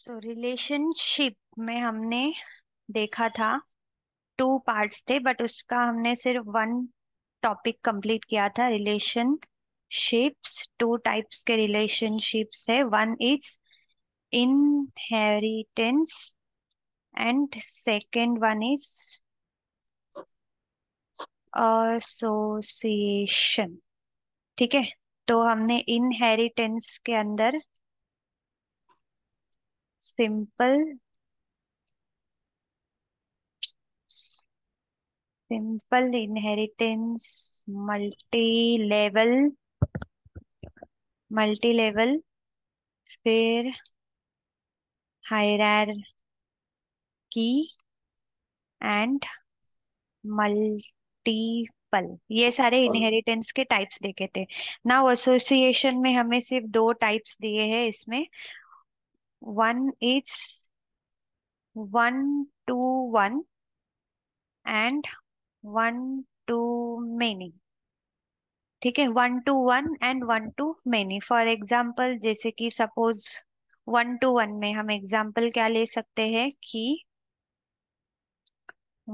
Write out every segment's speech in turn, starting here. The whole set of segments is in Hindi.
सो तो रिलेशनशिप में हमने देखा था टू पार्ट्स थे बट उसका हमने सिर्फ वन टॉपिक कंप्लीट किया था रिलेशनशिप्स टू टाइप्स के रिलेशनशिप्स है one is inheritance and second one is association ठीक है तो हमने इनहेरिटेंस के अंदर simple simple inheritance multi level multi level फिर हायरार की एंड मल्टीपल ये सारे इनहेरिटेंस के टाइप्स देखे थे नाउ एसोसिएशन में हमें सिर्फ दो टाइप्स दिए हैं इसमें one is one to one and one to many. ठीक है one to one and one to many for example जैसे कि सपोज वन टू वन में हम एग्जाम्पल क्या ले सकते हैं कि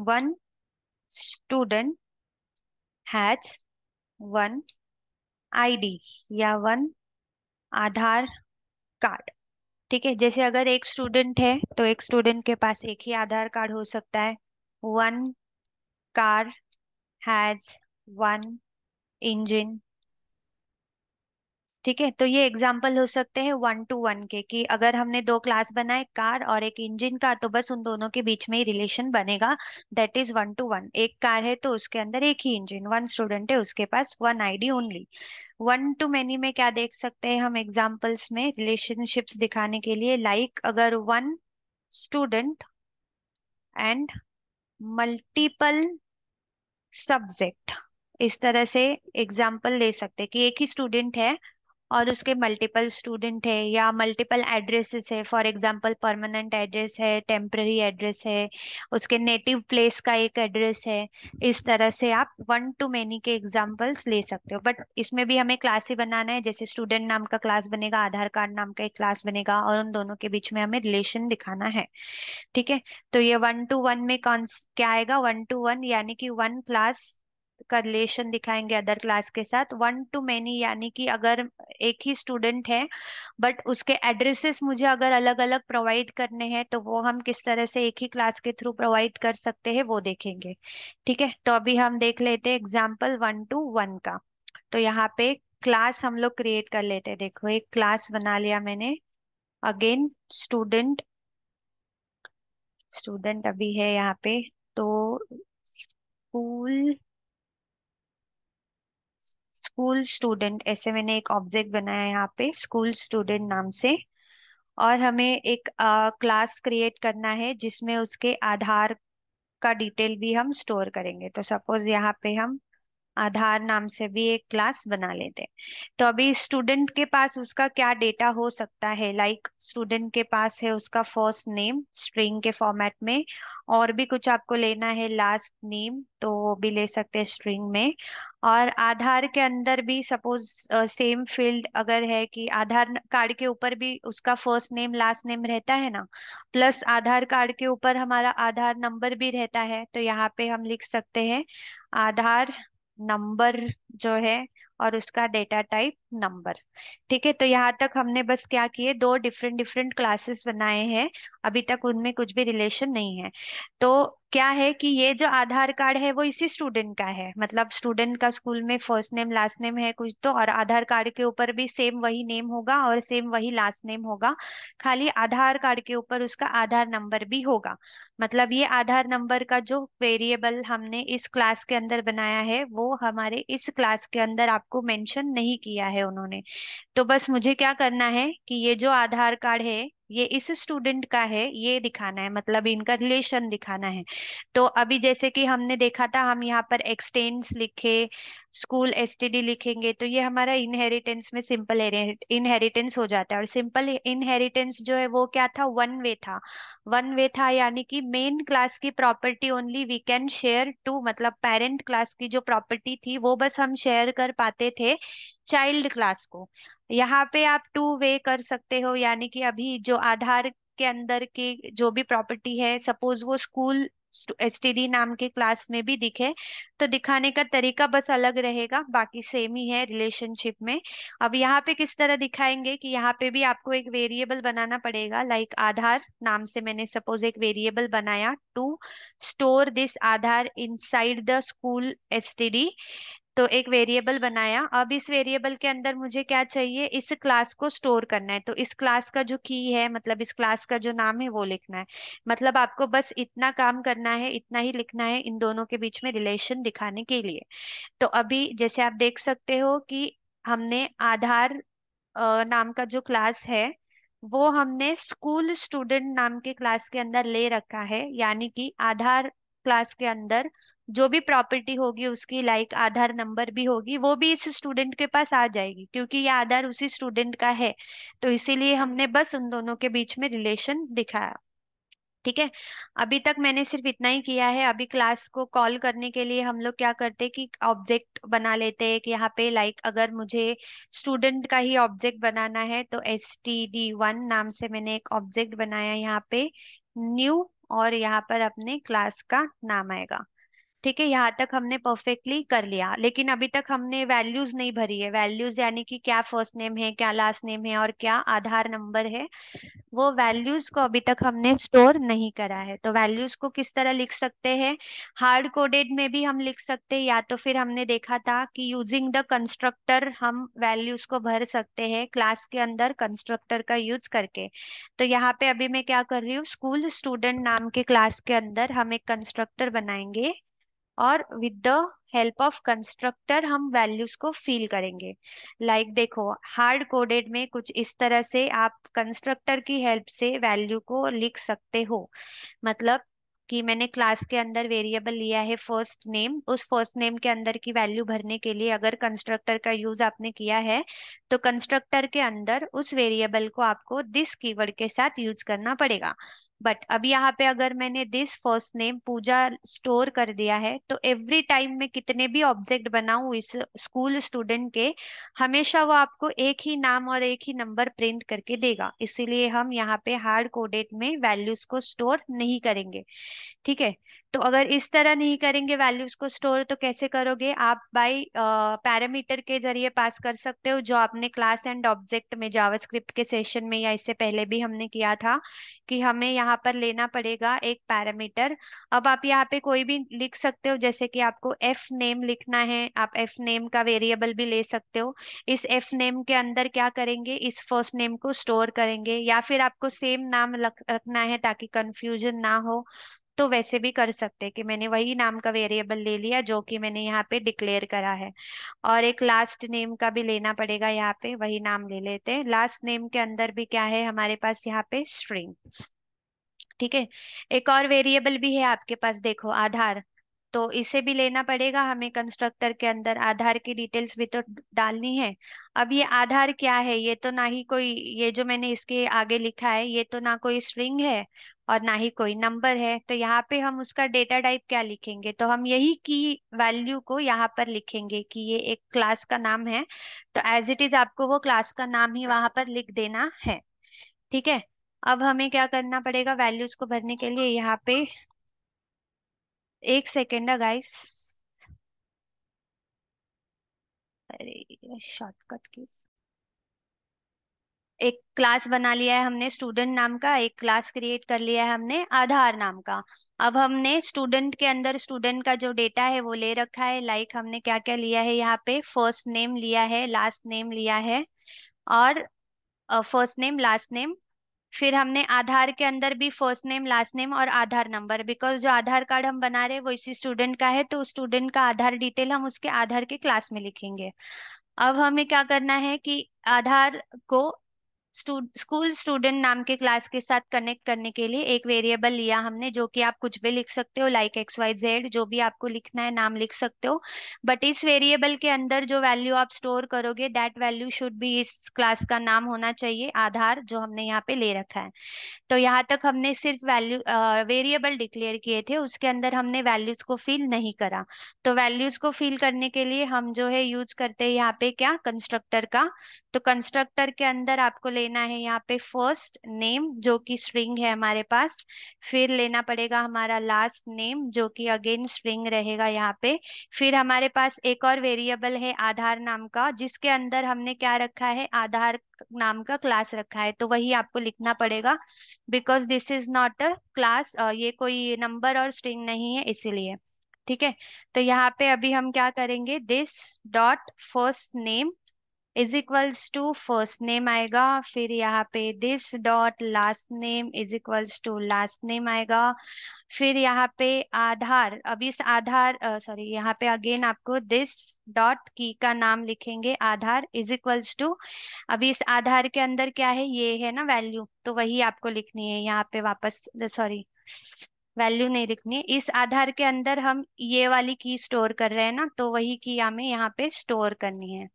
one student has one ID या वन आधार कार्ड ठीक है जैसे अगर एक स्टूडेंट है तो एक स्टूडेंट के पास एक ही आधार कार्ड हो सकता है one car has one engine ठीक है तो ये एग्जाम्पल हो सकते हैं वन टू वन के कि अगर हमने दो क्लास बनाए कार और एक इंजन का तो बस उन दोनों के बीच में ही रिलेशन बनेगा that is one to one एक कार है तो उसके अंदर एक ही इंजन वन स्टूडेंट है उसके पास one ID only one to many में क्या देख सकते हैं हम एग्जाम्पल्स में रिलेशनशिप्स दिखाने के लिए लाइक like, अगर one student and multiple subject इस तरह से एग्जाम्पल ले सकते हैं कि एक ही स्टूडेंट है और उसके मल्टीपल स्टूडेंट है या मल्टीपल एड्रेसेस है फॉर एग्जांपल परमानेंट एड्रेस है टेम्प्ररी एड्रेस है उसके नेटिव प्लेस का एक एड्रेस है इस तरह से आप वन टू मेनी के एग्जांपल्स ले सकते हो बट इसमें भी हमें क्लास ही बनाना है जैसे स्टूडेंट नाम का क्लास बनेगा आधार कार्ड नाम का एक क्लास बनेगा और उन दोनों के बीच में हमें रिलेशन दिखाना है ठीक है तो ये वन टू वन में कौन क्या आएगा वन टू वन यानी कि वन क्लास का रिलेशन दिखाएंगे अदर क्लास के साथ वन टू मैनी यानी कि अगर एक ही स्टूडेंट है बट उसके एड्रेसेस मुझे अगर अलग अलग प्रोवाइड करने हैं तो वो हम किस तरह से एक ही क्लास के थ्रू प्रोवाइड कर सकते हैं वो देखेंगे ठीक है तो अभी हम देख लेते हैं एग्जाम्पल वन टू वन का तो यहाँ पे क्लास हम लोग क्रिएट कर लेते हैं देखो एक क्लास बना लिया मैंने अगेन स्टूडेंट स्टूडेंट अभी है यहाँ पे तो स्कूल स्कूल स्टूडेंट ऐसे मैंने एक ऑब्जेक्ट बनाया यहाँ पे स्कूल स्टूडेंट नाम से और हमें एक क्लास क्रिएट करना है जिसमें उसके आधार का डिटेल भी हम स्टोर करेंगे तो सपोज यहाँ पे हम आधार नाम से भी एक क्लास बना लेते हैं तो अभी स्टूडेंट के पास उसका क्या डेटा हो सकता है लाइक like, स्टूडेंट के पास है उसका फर्स्ट नेम स्ट्रिंग के फॉर्मेट में और भी कुछ आपको लेना है लास्ट नेम तो वो भी ले सकते हैं स्ट्रिंग में और आधार के अंदर भी सपोज सेम फील्ड अगर है कि आधार कार्ड के ऊपर भी उसका फर्स्ट नेम लास्ट नेम रहता है ना प्लस आधार कार्ड के ऊपर हमारा आधार नंबर भी रहता है तो यहाँ पे हम लिख सकते हैं आधार नंबर जो है और उसका डेटा टाइप नंबर ठीक है तो यहाँ तक हमने बस क्या किए दो डिफरेंट डिफरेंट क्लासेस बनाए हैं अभी तक उनमें कुछ भी रिलेशन नहीं है तो क्या है कि ये जो आधार कार्ड है वो इसी स्टूडेंट का है मतलब स्टूडेंट का स्कूल में फर्स्ट नेम लास्ट नेम है कुछ तो और आधार कार्ड के ऊपर भी सेम वही नेम होगा और सेम वही लास्ट नेम होगा खाली आधार कार्ड के ऊपर उसका आधार नंबर भी होगा मतलब ये आधार नंबर का जो वेरिएबल हमने इस क्लास के अंदर बनाया है वो हमारे इस क्लास के अंदर आप आपको मेंशन नहीं किया है उन्होंने तो बस मुझे क्या करना है कि ये जो आधार कार्ड है ये इस स्टूडेंट का है ये दिखाना है मतलब इनका रिलेशन दिखाना है तो अभी जैसे कि हमने देखा था हम यहाँ पर एक्सटेंस लिखे स्कूल एसटीडी लिखेंगे तो ये हमारा इनहेरिटेंस में सिंपल इनहेरिटेंस हो जाता है और सिंपल इनहेरिटेंस जो है वो क्या था वन वे था वन वे था यानी कि मेन क्लास की property only we can share to मतलब पेरेंट क्लास की जो प्रॉपर्टी थी वो बस हम शेयर कर पाते थे चाइल्ड क्लास को यहाँ पे आप टू वे कर सकते हो यानी कि अभी जो आधार के अंदर की जो भी प्रॉपर्टी है सपोज वो स्कूल एस नाम के क्लास में भी दिखे तो दिखाने का तरीका बस अलग रहेगा बाकी सेम ही है रिलेशनशिप में अब यहाँ पे किस तरह दिखाएंगे कि यहाँ पे भी आपको एक वेरिएबल बनाना पड़ेगा लाइक आधार नाम से मैंने सपोज एक वेरिएबल बनाया to store this Aadhaar inside the schools तो एक वेरिएबल बनाया अब इस वेरिएबल के अंदर मुझे क्या चाहिए इस क्लास को स्टोर करना है तो इस क्लास का जो की है मतलब इस क्लास का जो नाम है वो लिखना है मतलब आपको बस इतना काम करना है इतना ही लिखना है इन दोनों के बीच में रिलेशन दिखाने के लिए तो अभी जैसे आप देख सकते हो कि हमने आधार नाम का जो क्लास है वो हमने स्कूल स्टूडेंट नाम के क्लास के अंदर ले रखा है यानी कि आधार क्लास के अंदर जो भी प्रॉपर्टी होगी उसकी लाइक like आधार नंबर भी होगी वो भी इस स्टूडेंट के पास आ जाएगी क्योंकि ये आधार उसी स्टूडेंट का है तो इसीलिए हमने बस उन दोनों के बीच में रिलेशन दिखाया ठीक है अभी तक मैंने सिर्फ इतना ही किया है अभी क्लास को कॉल करने के लिए हम लोग क्या करते हैं कि ऑब्जेक्ट बना लेते हैं कि यहाँ पे लाइक अगर मुझे स्टूडेंट का ही ऑब्जेक्ट बनाना है तो एस टी डी वन नाम से मैंने एक ऑब्जेक्ट बनाया यहाँ पे न्यू और यहाँ पर अपने क्लास का नाम आएगा ठीक है यहाँ तक हमने परफेक्टली कर लिया लेकिन अभी तक हमने वैल्यूज नहीं भरी है वैल्यूज यानी कि क्या फर्स्ट नेम है क्या लास्ट नेम है और क्या आधार नंबर है वो वैल्यूज को अभी तक हमने स्टोर नहीं करा है तो वैल्यूज को किस तरह लिख सकते हैं हार्ड कोडेड में भी हम लिख सकते हैं या तो फिर हमने देखा था कि यूजिंग द कंस्ट्रक्टर हम वैल्यूज को भर सकते हैं क्लास के अंदर कंस्ट्रक्टर का यूज करके तो यहाँ पे अभी मैं क्या कर रही हूँ स्कूल स्टूडेंट नाम के क्लास के अंदर हम एक कंस्ट्रक्टर बनाएंगे और with the help of constructor हम वैल्यूज को फील करेंगे लाइक like, देखो हार्ड कोडेड में कुछ इस तरह से आप कंस्ट्रक्टर की हेल्प से वैल्यू को लिख सकते हो मतलब कि मैंने क्लास के अंदर वेरिएबल लिया है फर्स्ट नेम उस फर्स्ट नेम के अंदर की वैल्यू भरने के लिए अगर कंस्ट्रक्टर का यूज आपने किया है तो कंस्ट्रक्टर के अंदर उस वेरिएबल को आपको दिस कीवर्ड के साथ यूज करना पड़ेगा बट अभी यहाँ पे अगर मैंने this first name Pooja store कर दिया है तो एवरी टाइम में कितने भी ऑब्जेक्ट बनाऊ इस स्कूल स्टूडेंट के हमेशा वो आपको एक ही नाम और एक ही नंबर प्रिंट करके देगा इसीलिए हम यहाँ पे हार्ड कोडेड में वैल्यूज को स्टोर नहीं करेंगे ठीक है तो अगर इस तरह नहीं करेंगे वैल्यूज को स्टोर तो कैसे करोगे आप बाई पैरामीटर के जरिए पास कर सकते हो जो आपने क्लास एंड ऑब्जेक्ट में जावास्क्रिप्ट के सेशन में या इससे पहले भी हमने किया था कि हमें यहाँ पर लेना पड़ेगा एक पैरामीटर अब आप यहाँ पे कोई भी लिख सकते हो जैसे कि आपको एफ नेम लिखना है आप एफ नेम का वेरिएबल भी ले सकते हो इस एफ नेम के अंदर क्या करेंगे इस फर्स्ट नेम को स्टोर करेंगे या फिर आपको सेम नाम रखना है ताकि कंफ्यूजन ना हो तो वैसे भी कर सकते कि मैंने वही नाम का वेरिएबल ले लिया जो कि मैंने यहाँ पे डिक्लेयर करा है और एक लास्ट नेम का भी लेना पड़ेगा यहाँ पे वही नाम ले लेते हैं लास्ट नेम के अंदर भी क्या है हमारे पास यहाँ पे स्ट्रिंग ठीक है एक और वेरिएबल भी है आपके पास देखो आधार तो इसे भी लेना पड़ेगा हमें कंस्ट्रक्टर के अंदर आधार की डिटेल्स भी तो डालनी है अब ये आधार क्या है ये तो ना ही कोई ये जो मैंने इसके आगे लिखा है ये तो ना कोई स्ट्रिंग है और ना ही कोई नंबर है तो यहाँ पे हम उसका डेटा टाइप क्या लिखेंगे तो हम यही की वैल्यू को यहाँ पर लिखेंगे कि ये एक क्लास का नाम है तो एज इट इज आपको वो क्लास का नाम ही वहां पर लिख देना है ठीक है अब हमें क्या करना पड़ेगा वैल्यूज को भरने के लिए यहाँ पे एक सेकेंड है गाइस अरे शॉर्टकट की एक क्लास बना लिया है हमने स्टूडेंट नाम का एक क्लास क्रिएट कर लिया है हमने आधार नाम का अब हमने स्टूडेंट के अंदर स्टूडेंट का जो डेटा है वो ले रखा है लाइक like हमने क्या क्या लिया है यहाँ पे फर्स्ट नेम लिया है लास्ट नेम लिया है और फर्स्ट नेम लास्ट नेम फिर हमने आधार के अंदर भी फर्स्ट नेम लास्ट नेम और आधार नंबर बिकॉज जो आधार कार्ड हम बना रहे हैं वो इसी स्टूडेंट का है तो स्टूडेंट का आधार डिटेल हम उसके आधार के क्लास में लिखेंगे अब हमें क्या करना है कि आधार को स्कूल स्टूडेंट नाम के क्लास के साथ कनेक्ट करने के लिए एक वेरिएबल लिया हमने जो कि आप कुछ भी लिख सकते हो लाइक एक्स वाई जेड जो भी आपको लिखना है नाम लिख सकते हो बट इस वेरिएबल के अंदर जो वैल्यू आप स्टोर करोगे दैट वैल्यू शुड भी इस क्लास का नाम होना चाहिए आधार जो हमने यहाँ पे ले रखा है तो यहाँ तक हमने सिर्फ वैल्यू वेरिएबल डिक्लेयर किए थे उसके अंदर हमने वैल्यूज को फिल नहीं करा तो वैल्यूज को फिल करने के लिए हम जो है यूज करते हैं यहाँ पे क्या कंस्ट्रक्टर का तो कंस्ट्रक्टर के अंदर आपको ले लेना है यहाँ पे फर्स्ट नेम जो कि स्ट्रिंग है हमारे पास फिर लेना पड़ेगा हमारा लास्ट नेम जो कि अगेन स्ट्रिंग रहेगा यहाँ पे फिर हमारे पास एक और वेरिएबल है आधार नाम का जिसके अंदर हमने क्या रखा है आधार नाम का क्लास रखा है तो वही आपको लिखना पड़ेगा because this is not a class ये कोई नंबर और स्ट्रिंग नहीं है इसीलिए ठीक है तो यहाँ पे अभी हम क्या करेंगे this dot first name is equals to first name आएगा फिर यहाँ पे this dot last name is equals to last name आएगा फिर यहाँ पे आधार अभी इस आधार सॉरी यहाँ पे अगेन आपको दिस डॉट की का नाम लिखेंगे आधार इज इक्वल्स टू अभी इस आधार के अंदर क्या है ये है ना वैल्यू तो वही आपको लिखनी है यहाँ पे वापस सॉरी वैल्यू नहीं लिखनी है इस आधार के अंदर हम ये वाली की स्टोर कर रहे हैं ना तो वही की हमें यहाँ पे स्टोर करनी है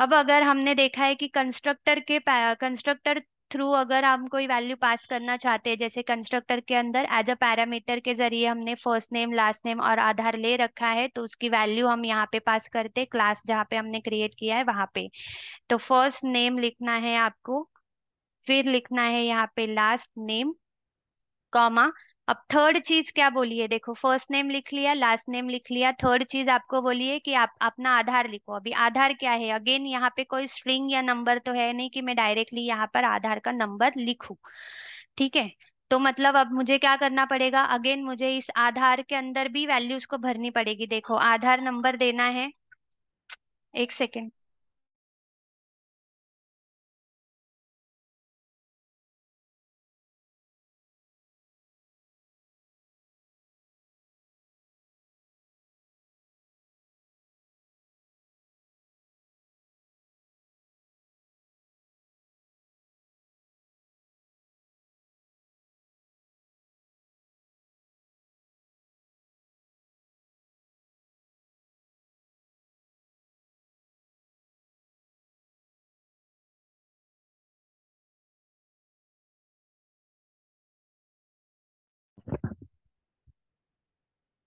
अब अगर हमने देखा है कि कंस्ट्रक्टर के कंस्ट्रक्टर थ्रू अगर हम कोई वैल्यू पास करना चाहते हैं जैसे कंस्ट्रक्टर के अंदर एज अ पैरामीटर के जरिए हमने फर्स्ट नेम लास्ट नेम और आधार ले रखा है तो उसकी वैल्यू हम यहाँ पे पास करते क्लास जहाँ पे हमने क्रिएट किया है वहां पे तो फर्स्ट नेम लिखना है आपको फिर लिखना है यहाँ पे लास्ट नेम कॉमा अब थर्ड चीज क्या बोलिए देखो फर्स्ट नेम लिख लिया लास्ट नेम लिख लिया थर्ड चीज आपको बोलिए कि आप अपना आधार लिखो अभी आधार क्या है अगेन यहाँ पे कोई स्ट्रिंग या नंबर तो है नहीं कि मैं डायरेक्टली यहाँ पर आधार का नंबर लिखू ठीक है तो मतलब अब मुझे क्या करना पड़ेगा अगेन मुझे इस आधार के अंदर भी वैल्यूज को भरनी पड़ेगी देखो आधार नंबर देना है एक सेकेंड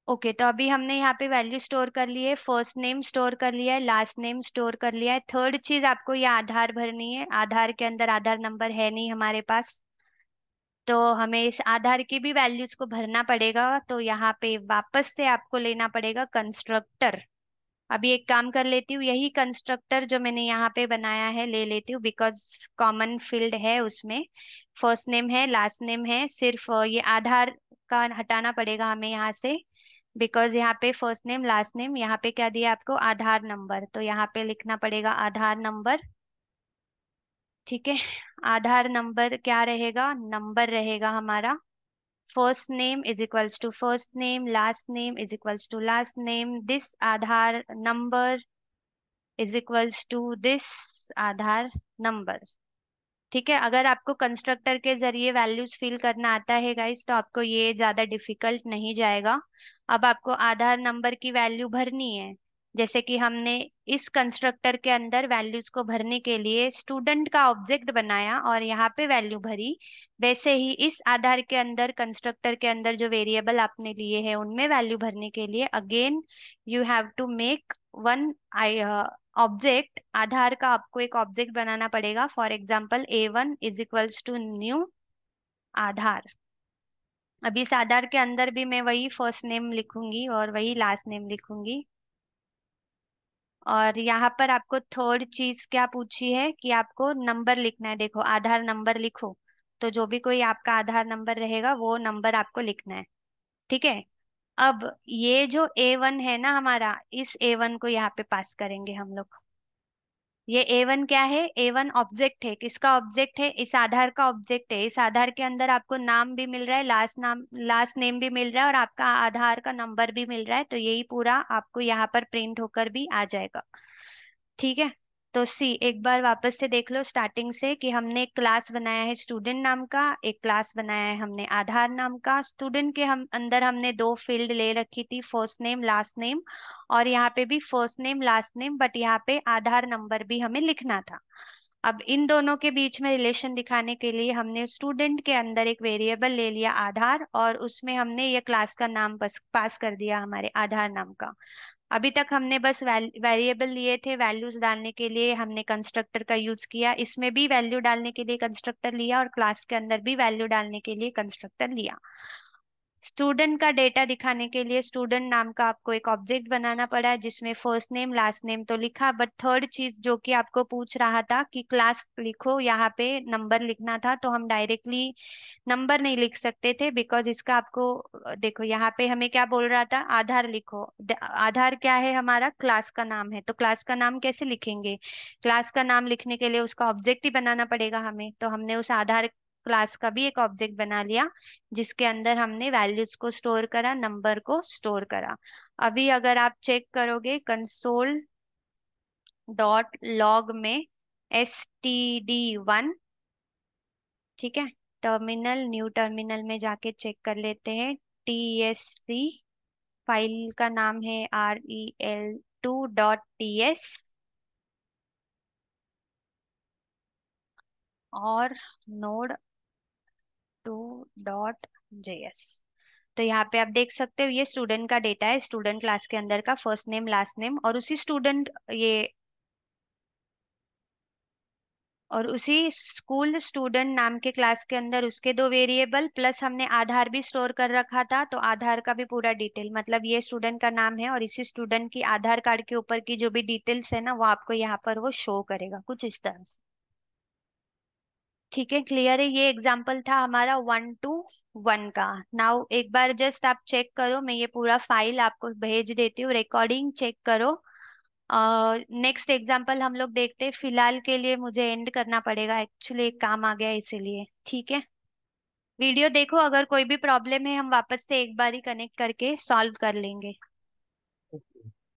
ओके okay, तो अभी हमने यहाँ पे वैल्यू स्टोर कर ली है फर्स्ट नेम स्टोर कर लिया है लास्ट नेम स्टोर कर लिया है थर्ड चीज आपको ये आधार भरनी है आधार के अंदर आधार नंबर है नहीं हमारे पास तो हमें इस आधार की भी वैल्यूज को भरना पड़ेगा तो यहाँ पे वापस से आपको लेना पड़ेगा कंस्ट्रक्टर अभी एक काम कर लेती हूँ यही कंस्ट्रक्टर जो मैंने यहाँ पे बनाया है ले लेती हूँ बिकॉज कॉमन फील्ड है उसमें फर्स्ट नेम है लास्ट नेम है सिर्फ ये आधार का हटाना पड़ेगा हमें यहाँ से बिकॉज यहाँ पे फर्स्ट नेम लास्ट नेम यहाँ पे क्या दिया आपको आधार नंबर तो यहाँ पे लिखना पड़ेगा आधार नंबर ठीक है आधार नंबर क्या रहेगा नंबर रहेगा हमारा first name is equals to first name last name is equals to last name this Aadhaar number is equals to this Aadhaar number ठीक है अगर आपको कंस्ट्रक्टर के जरिए वैल्यूज फिल करना आता है गाइस तो आपको ये ज़्यादा डिफिकल्ट नहीं जाएगा अब आपको आधार नंबर की वैल्यू भरनी है जैसे कि हमने इस कंस्ट्रक्टर के अंदर वैल्यूज को भरने के लिए स्टूडेंट का ऑब्जेक्ट बनाया और यहाँ पे वैल्यू भरी वैसे ही इस आधार के अंदर कंस्ट्रक्टर के अंदर जो वेरिएबल आपने लिए हैं उनमें वैल्यू भरने के लिए again you have to make one I object Aadhaar का आपको एक ऑब्जेक्ट बनाना पड़ेगा for example A one is equals to new Aadhaar अभी इस आधार के अंदर भी मैं वही फर्स्ट नेम लिखूंगी और वही लास्ट नेम लिखूंगी और यहाँ पर आपको थर्ड चीज क्या पूछी है कि आपको नंबर लिखना है देखो आधार नंबर लिखो तो जो भी कोई आपका आधार नंबर रहेगा वो नंबर आपको लिखना है ठीक है अब ये जो ए वन है ना हमारा इस ए वन को यहाँ पे पास करेंगे हम लोग ये ए वन क्या है ए वन ऑब्जेक्ट है किसका ऑब्जेक्ट है इस आधार का ऑब्जेक्ट है इस आधार के अंदर आपको नाम भी मिल रहा है लास्ट नाम लास्ट नेम भी मिल रहा है और आपका आधार का नंबर भी मिल रहा है तो यही पूरा आपको यहाँ पर प्रिंट होकर भी आ जाएगा ठीक है तो सी एक बार वापस से देख लो स्टार्टिंग से कि हमने एक क्लास बनाया है स्टूडेंट नाम का एक क्लास बनाया है हमने आधार नाम का स्टूडेंट के हम अंदर हमने दो फील्ड ले रखी थी फर्स्ट नेम लास्ट नेम और यहाँ पे भी first name last name but यहाँ पे आधार नंबर भी हमें लिखना था अब इन दोनों के बीच में रिलेशन दिखाने के लिए हमने स्टूडेंट के अंदर एक वेरिएबल ले लिया आधार और उसमें हमने ये क्लास का नाम पास कर दिया हमारे आधार नाम का अभी तक हमने बस वेरिएबल लिए थे वैल्यूज डालने के लिए हमने कंस्ट्रक्टर का यूज किया इसमें भी वैल्यू डालने के लिए कंस्ट्रक्टर लिया और क्लास के अंदर भी वैल्यू डालने के लिए कंस्ट्रक्टर लिया स्टूडेंट का डेटा दिखाने के लिए स्टूडेंट नाम का आपको एक ऑब्जेक्ट बनाना पड़ा जिसमें फर्स्ट नेम लास्ट नेम तो लिखा बट थर्ड चीज जो कि आपको पूछ रहा था कि क्लास लिखो यहाँ पे नंबर लिखना था तो हम डायरेक्टली नंबर नहीं लिख सकते थे बिकॉज इसका आपको देखो यहाँ पे हमें क्या बोल रहा था आधार लिखो आधार क्या है हमारा क्लास का नाम है तो क्लास का नाम कैसे लिखेंगे क्लास का नाम लिखने के लिए उसका ऑब्जेक्ट ही बनाना पड़ेगा हमें तो हमने उस आधार क्लास का भी एक ऑब्जेक्ट बना लिया जिसके अंदर हमने वैल्यूज को स्टोर करा नंबर को स्टोर करा अभी अगर आप चेक करोगे कंसोल डॉट लॉग में एस टी डी वन ठीक है टर्मिनल न्यू टर्मिनल में जाके चेक कर लेते हैं टी एस सी फाइल का नाम है R E L two dot T S और नोड टू डॉट जेएस तो यहाँ पे आप देख सकते हो ये स्टूडेंट का डेटा है स्टूडेंट क्लास के अंदर का फर्स्ट नेम लास्ट नेम और उसी स्टूडेंट ये और उसी स्कूल स्टूडेंट नाम के क्लास के अंदर उसके दो वेरिएबल प्लस हमने आधार भी स्टोर कर रखा था तो आधार का भी पूरा डिटेल मतलब ये स्टूडेंट का नाम है और इसी स्टूडेंट की आधार कार्ड के ऊपर की जो भी डिटेल्स है ना वो आपको यहाँ पर वो शो करेगा कुछ इस तरह से ठीक है क्लियर है ये एग्जाम्पल था हमारा वन टू वन का नाउ एक बार जस्ट आप चेक करो मैं ये पूरा फाइल आपको भेज देती हूँ रिकॉर्डिंग चेक करो नेक्स्ट uh, एग्जाम्पल हम लोग देखते हैं फिलहाल के लिए मुझे एंड करना पड़ेगा एक्चुअली एक काम आ गया इसीलिए ठीक है वीडियो देखो अगर कोई भी प्रॉब्लम है हम वापस से एक बार ही कनेक्ट करके सॉल्व कर लेंगे okay.